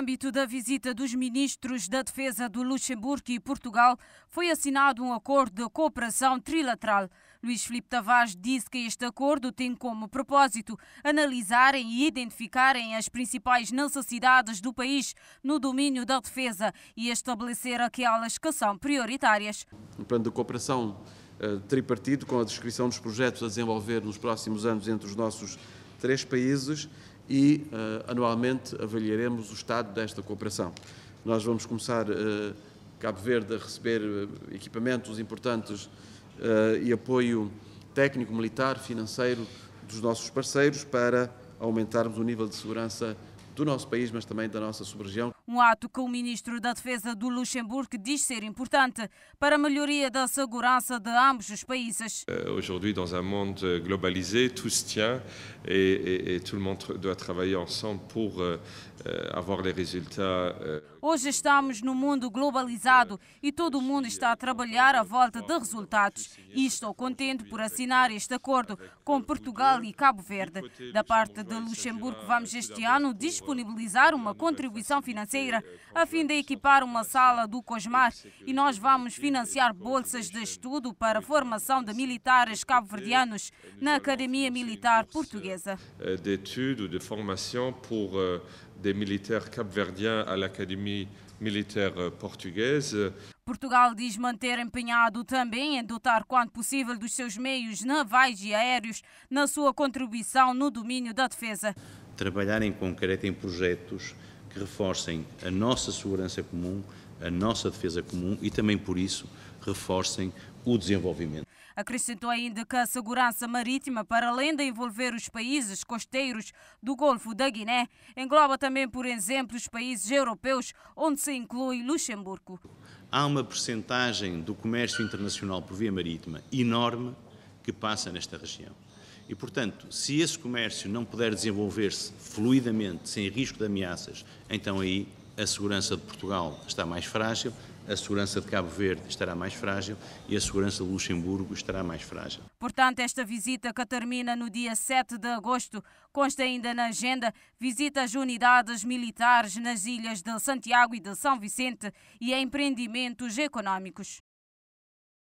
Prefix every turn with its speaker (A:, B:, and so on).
A: âmbito da visita dos ministros da Defesa do Luxemburgo e Portugal, foi assinado um acordo de cooperação trilateral. Luís Filipe Tavares disse que este acordo tem como propósito analisarem e identificarem as principais necessidades do país no domínio da defesa e estabelecer aquelas que são prioritárias.
B: Um plano de cooperação eh, tripartido com a descrição dos projetos a desenvolver nos próximos anos entre os nossos três países e uh, anualmente avaliaremos o estado desta cooperação. Nós vamos começar uh, Cabo Verde a receber uh, equipamentos importantes e apoio técnico, militar, financeiro dos nossos parceiros para aumentarmos o nível de segurança do nosso país, mas também da nossa sub-região.
A: Um ato que o ministro da Defesa do Luxemburgo diz ser importante para a melhoria da segurança de ambos os países.
C: Eh, euh, se tient ensemble euh, euh,
A: Hoje estamos num mundo globalizado e todo o mundo está a trabalhar à volta de resultados. E estou contente por assinar este acordo com Portugal e Cabo Verde. Da parte de Luxemburgo, vamos este ano disponibilizar uma contribuição financeira a fim de equipar uma sala do Cosmar e nós vamos financiar bolsas de estudo para a formação de militares cabo-verdianos na Academia Militar Portuguesa.
C: Eh, de estudo de formation pour eh, militares cabo-verdianos à Academia militar eh, portuguesa.
A: Portugal diz manter empenhado também em dotar quanto possível dos seus meios navais e aéreos na sua contribuição no domínio da defesa.
D: Trabalhar em concreto em projetos que reforcem a nossa segurança comum, a nossa defesa comum e também por isso reforcem o desenvolvimento.
A: Acrescentou ainda que a segurança marítima, para além de envolver os países costeiros do Golfo da Guiné, engloba também, por exemplo, os países europeus, onde se inclui Luxemburgo.
D: Há uma percentagem do comércio internacional por via marítima enorme que passa nesta região. E, portanto, se esse comércio não puder desenvolver-se fluidamente, sem risco de ameaças, então aí a segurança de Portugal está mais frágil, a segurança de Cabo Verde estará mais frágil e a segurança de Luxemburgo estará mais frágil.
A: Portanto, esta visita que termina no dia 7 de agosto consta ainda na agenda visita às unidades militares nas ilhas de Santiago e de São Vicente e a empreendimentos económicos.